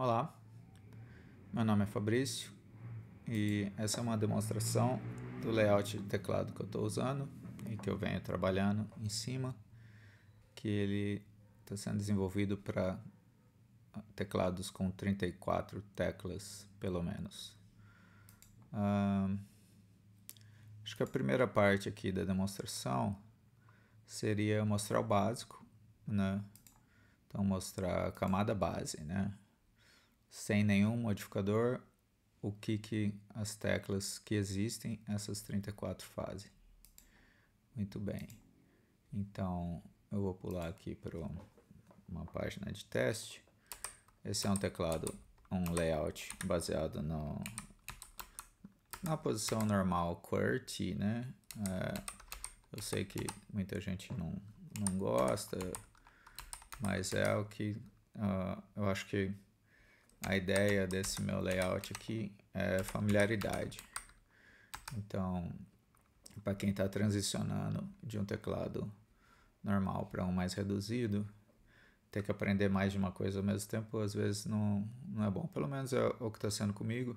Olá, meu nome é Fabrício e essa é uma demonstração do layout de teclado que eu estou usando e que eu venho trabalhando em cima, que ele está sendo desenvolvido para teclados com 34 teclas pelo menos. Ah, acho que a primeira parte aqui da demonstração seria mostrar o básico, né? Então mostrar a camada base, né? sem nenhum modificador, o que, que as teclas que existem, essas 34 fazem. Muito bem. Então, eu vou pular aqui para uma página de teste. Esse é um teclado, um layout baseado no, na posição normal QWERTY, né? É, eu sei que muita gente não, não gosta, mas é o que uh, eu acho que a ideia desse meu layout aqui é familiaridade. Então, para quem está transicionando de um teclado normal para um mais reduzido, ter que aprender mais de uma coisa ao mesmo tempo às vezes não, não é bom. Pelo menos é o que está sendo comigo.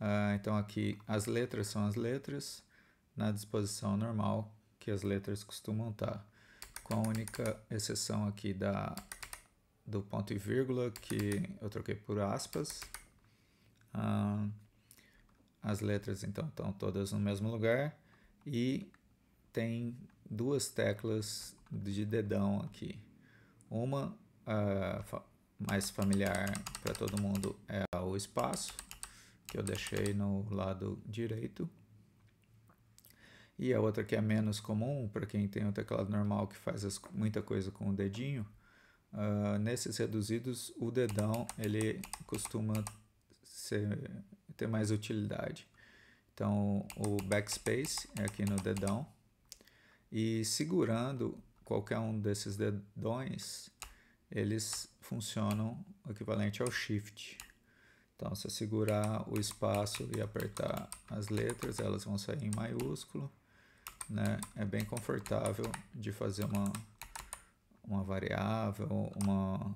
Uh, então aqui as letras são as letras na disposição normal que as letras costumam estar, tá. com a única exceção aqui da do ponto e vírgula que eu troquei por aspas. Ah, as letras então estão todas no mesmo lugar e tem duas teclas de dedão aqui. Uma ah, fa mais familiar para todo mundo é o espaço, que eu deixei no lado direito. E a outra que é menos comum para quem tem um teclado normal que faz as, muita coisa com o dedinho Uh, nesses reduzidos, o dedão ele costuma ser, ter mais utilidade. Então, o backspace é aqui no dedão. E segurando qualquer um desses dedões, eles funcionam equivalente ao shift. Então, se segurar o espaço e apertar as letras, elas vão sair em maiúsculo. Né? É bem confortável de fazer uma uma variável, uma,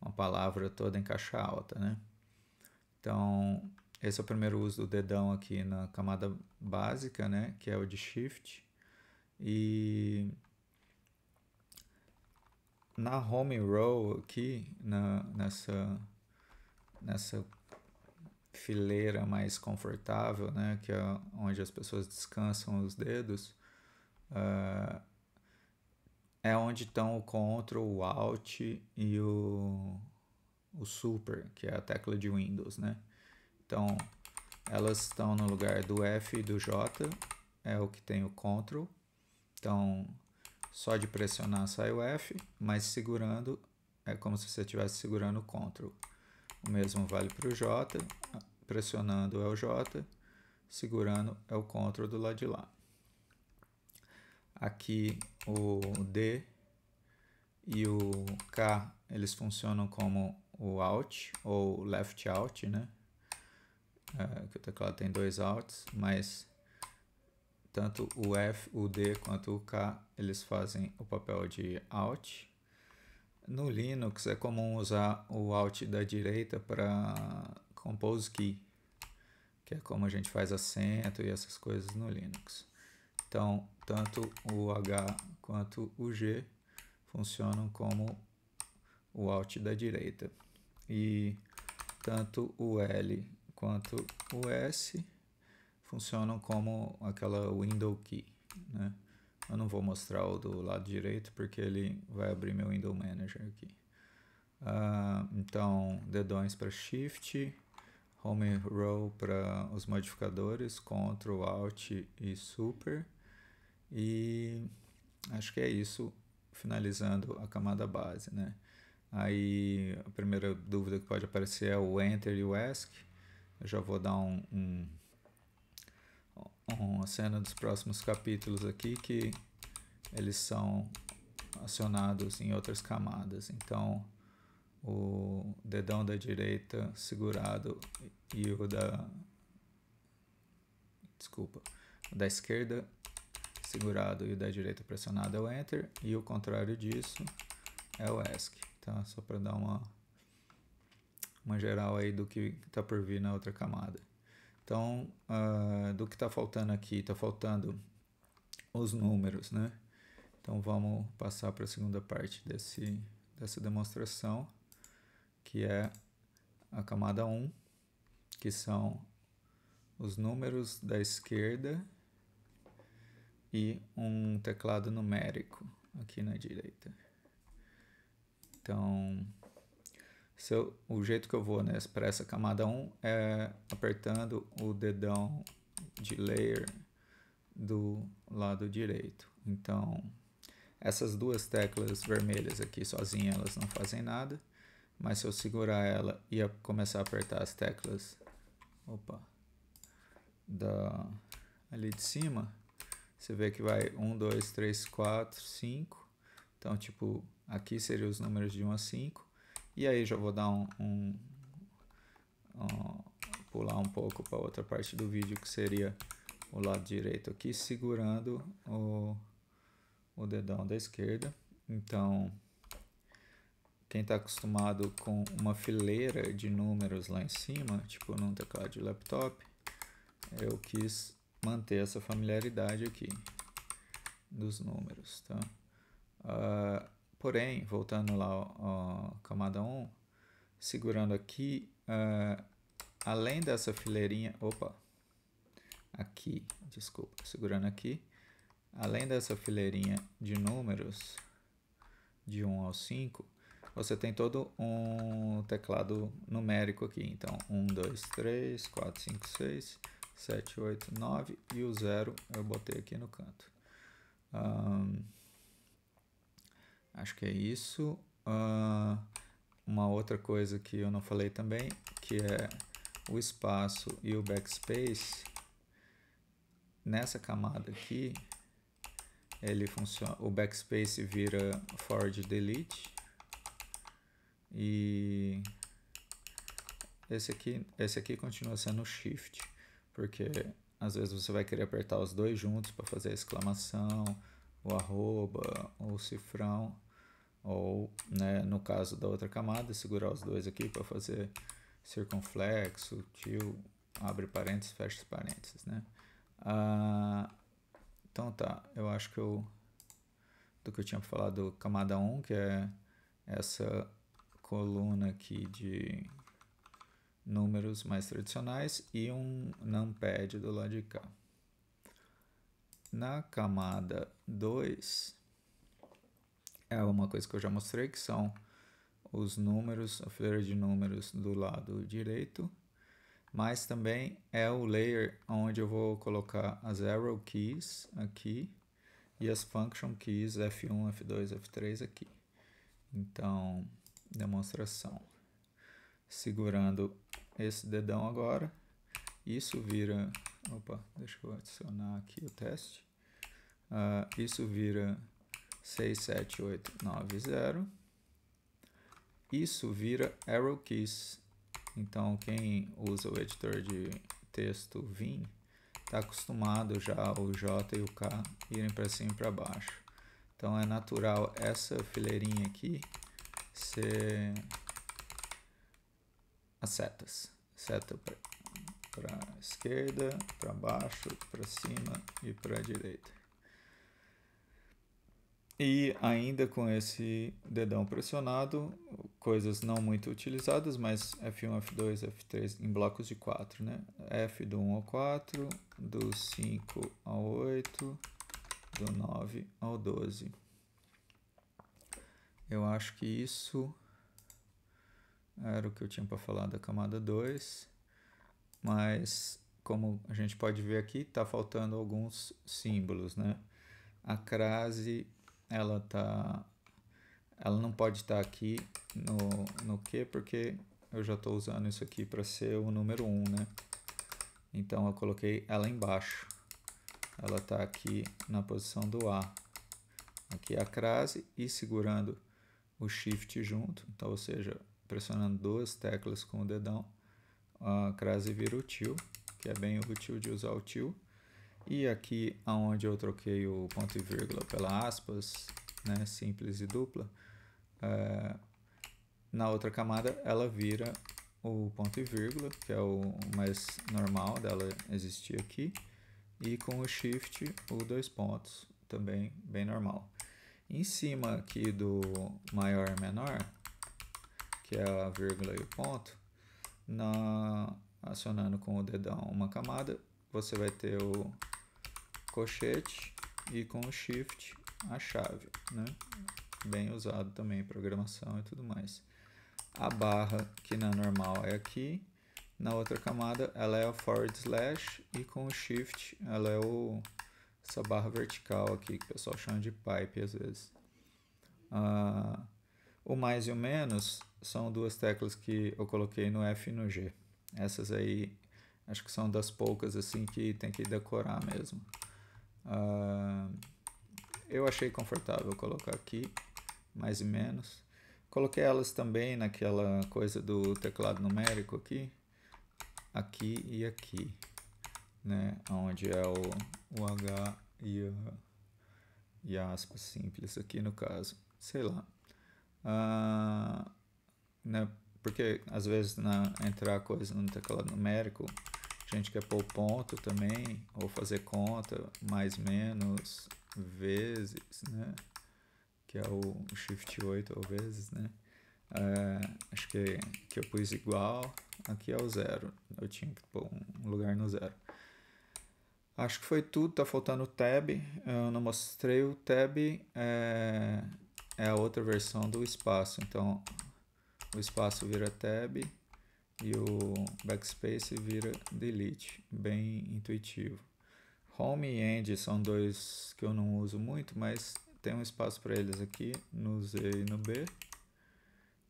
uma palavra toda em caixa alta, né? Então, esse é o primeiro uso do dedão aqui na camada básica, né? Que é o de Shift. E na Home Row aqui, na, nessa, nessa fileira mais confortável, né? Que é onde as pessoas descansam os dedos. Uh, é onde estão o Ctrl, o Alt e o, o Super, que é a tecla de Windows, né? Então, elas estão no lugar do F e do J, é o que tem o Ctrl. Então, só de pressionar sai o F, mas segurando é como se você estivesse segurando o Ctrl. O mesmo vale para o J, pressionando é o J, segurando é o Ctrl do lado de lá. Aqui o D e o K, eles funcionam como o Alt ou Left Alt, né? É, que o teclado tem dois Alts, mas tanto o F, o D quanto o K, eles fazem o papel de Alt. No Linux é comum usar o Alt da direita para Compose Key, que é como a gente faz acento e essas coisas no Linux. Então, tanto o H quanto o G funcionam como o Alt da direita. E tanto o L quanto o S funcionam como aquela window key. Né? Eu não vou mostrar o do lado direito porque ele vai abrir meu window manager aqui. Uh, então, dedões para Shift, Home Row para os modificadores, Ctrl, Alt e Super. E acho que é isso, finalizando a camada base, né? Aí a primeira dúvida que pode aparecer é o enter e o ask. Eu já vou dar um, um uma cena dos próximos capítulos aqui que eles são acionados em outras camadas. Então, o dedão da direita segurado e o da desculpa, o da esquerda segurado e o da direita pressionado é o Enter, e o contrário disso é o ESC, tá? Só para dar uma, uma geral aí do que está por vir na outra camada. Então, uh, do que está faltando aqui, está faltando os números, né? Então vamos passar para a segunda parte desse, dessa demonstração, que é a camada 1, que são os números da esquerda e um teclado numérico aqui na direita. Então, eu, o jeito que eu vou né, para essa camada 1 é apertando o dedão de layer do lado direito. Então, essas duas teclas vermelhas aqui sozinhas elas não fazem nada, mas se eu segurar ela e começar a apertar as teclas opa, da, ali de cima, você vê que vai 1, 2, 3, 4, 5. Então, tipo, aqui seriam os números de 1 a 5. E aí já vou dar um, um, um pular um pouco para outra parte do vídeo que seria o lado direito aqui, segurando o, o dedão da esquerda. Então, quem está acostumado com uma fileira de números lá em cima, tipo num teclado de laptop, eu quis manter essa familiaridade aqui dos números, tá? Uh, porém, voltando lá ó, camada 1, segurando aqui, uh, além dessa fileirinha, opa, aqui, desculpa, segurando aqui, além dessa fileirinha de números, de 1 ao 5, você tem todo um teclado numérico aqui. Então, 1, 2, 3, 4, 5, 6, 7, 8, 9 e o 0 eu botei aqui no canto. Um, acho que é isso. Uh, uma outra coisa que eu não falei também, que é o espaço e o backspace. Nessa camada aqui, ele funciona, o backspace vira forward delete e esse aqui, esse aqui continua sendo shift porque às vezes você vai querer apertar os dois juntos para fazer a exclamação, o arroba, ou o cifrão, ou né, no caso da outra camada, segurar os dois aqui para fazer circunflexo, tio, abre parênteses, fecha parênteses, né? Ah, então tá, eu acho que eu do que eu tinha falado camada 1, que é essa coluna aqui de números mais tradicionais e um numpad do lado de cá. Na camada 2, é uma coisa que eu já mostrei, que são os números, a fileira de números do lado direito, mas também é o layer onde eu vou colocar as arrow keys aqui e as function keys F1, F2, F3 aqui. Então, demonstração. Segurando esse dedão agora. Isso vira. Opa, deixa eu adicionar aqui o teste. Uh, isso vira 0. Isso vira arrow keys. Então, quem usa o editor de texto Vim está acostumado já o J e o K irem para cima e para baixo. Então, é natural essa fileirinha aqui ser as setas seta para esquerda, para baixo, para cima e para direita. E ainda com esse dedão pressionado, coisas não muito utilizadas, mas F1, F2, F3 em blocos de 4, né? F do 1 ao 4, do 5 ao 8, do 9 ao 12. Eu acho que isso era o que eu tinha para falar da camada 2, mas como a gente pode ver aqui, está faltando alguns símbolos, né? A crase, ela tá, ela não pode estar tá aqui no, no Q, porque eu já estou usando isso aqui para ser o número 1, um, né? Então eu coloquei ela embaixo. Ela está aqui na posição do A. Aqui é a crase e segurando o Shift junto, então, ou seja, pressionando duas teclas com o dedão, a crase vira o til, que é bem útil de usar o til. E aqui, aonde eu troquei o ponto e vírgula pela aspas, né, simples e dupla, é, na outra camada ela vira o ponto e vírgula, que é o mais normal dela existir aqui, e com o shift, o dois pontos, também bem normal. Em cima aqui do maior e menor, que é a vírgula e o ponto, na, acionando com o dedão uma camada, você vai ter o cochete e com o shift a chave, né? bem usado também em programação e tudo mais. A barra, que na normal é aqui, na outra camada ela é o forward slash e com o shift ela é o, essa barra vertical aqui que o pessoal chama de pipe às vezes. Ah, o mais e o menos são duas teclas que eu coloquei no F e no G. Essas aí acho que são das poucas assim que tem que decorar mesmo. Uh, eu achei confortável colocar aqui, mais e menos. Coloquei elas também naquela coisa do teclado numérico aqui, aqui e aqui, né? Onde é o, o H e a, e a aspa simples aqui no caso, sei lá. Uh, né? Porque às vezes na, entrar coisa no teclado numérico, a gente quer pôr ponto também, ou fazer conta, mais, menos, vezes, né? Que é o shift 8 ou vezes, né? É, acho que, que eu pus igual, aqui é o zero. Eu tinha que pôr um lugar no zero. Acho que foi tudo, tá faltando o tab. Eu não mostrei o tab, é, é a outra versão do espaço. Então, o espaço vira tab e o backspace vira delete, bem intuitivo. Home e end são dois que eu não uso muito, mas tem um espaço para eles aqui no Z e no B.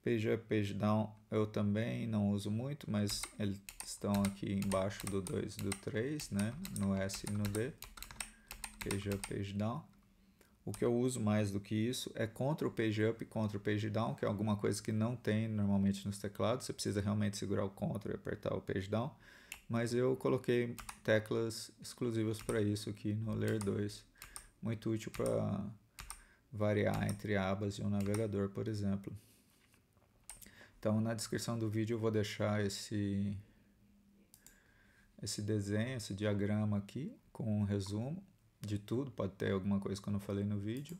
Page up, page down eu também não uso muito, mas eles estão aqui embaixo do 2 e do 3, né? no S e no D. Page up, page down. O que eu uso mais do que isso é contra o page up e contra o page down, que é alguma coisa que não tem normalmente nos teclados. Você precisa realmente segurar o Ctrl e apertar o page down. Mas eu coloquei teclas exclusivas para isso aqui no Layer 2. Muito útil para variar entre abas e um navegador, por exemplo. Então, na descrição do vídeo eu vou deixar esse, esse desenho, esse diagrama aqui com um resumo de tudo, pode ter alguma coisa que eu não falei no vídeo,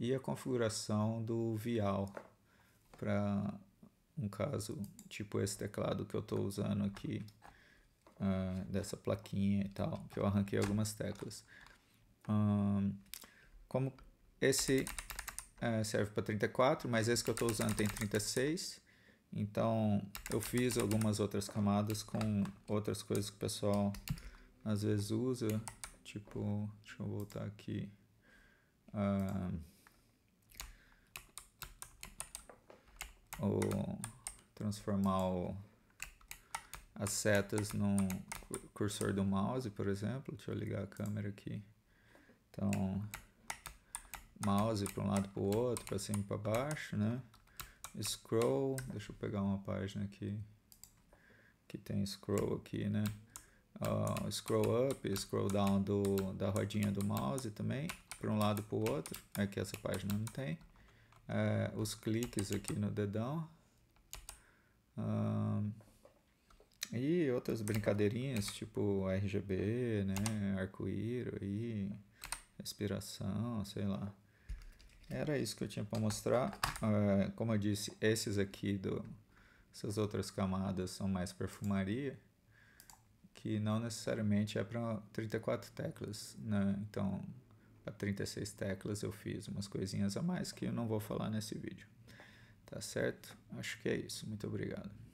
e a configuração do vial para um caso tipo esse teclado que eu estou usando aqui, uh, dessa plaquinha e tal, que eu arranquei algumas teclas. Um, como esse uh, serve para 34, mas esse que eu estou usando tem 36, então eu fiz algumas outras camadas com outras coisas que o pessoal às vezes usa Tipo, deixa eu voltar aqui. Ah, ou transformar o, as setas no cursor do mouse, por exemplo. Deixa eu ligar a câmera aqui. Então, mouse para um lado para o outro, para cima e para baixo, né? Scroll, deixa eu pegar uma página aqui que tem scroll aqui, né? uh, scroll up, scroll down do, da rodinha do mouse também, para um lado para o outro, é que essa página não tem. É, os cliques aqui no dedão. e outras brincadeirinhas, tipo RGB, né, arco-íris respiração, sei lá. Era isso que eu tinha para mostrar. É, como eu disse, esses aqui, do, essas outras camadas são mais perfumaria que não necessariamente é para 34 teclas, né? Então, para 36 teclas eu fiz umas coisinhas a mais que eu não vou falar nesse vídeo. Tá certo? Acho que é isso. Muito obrigado.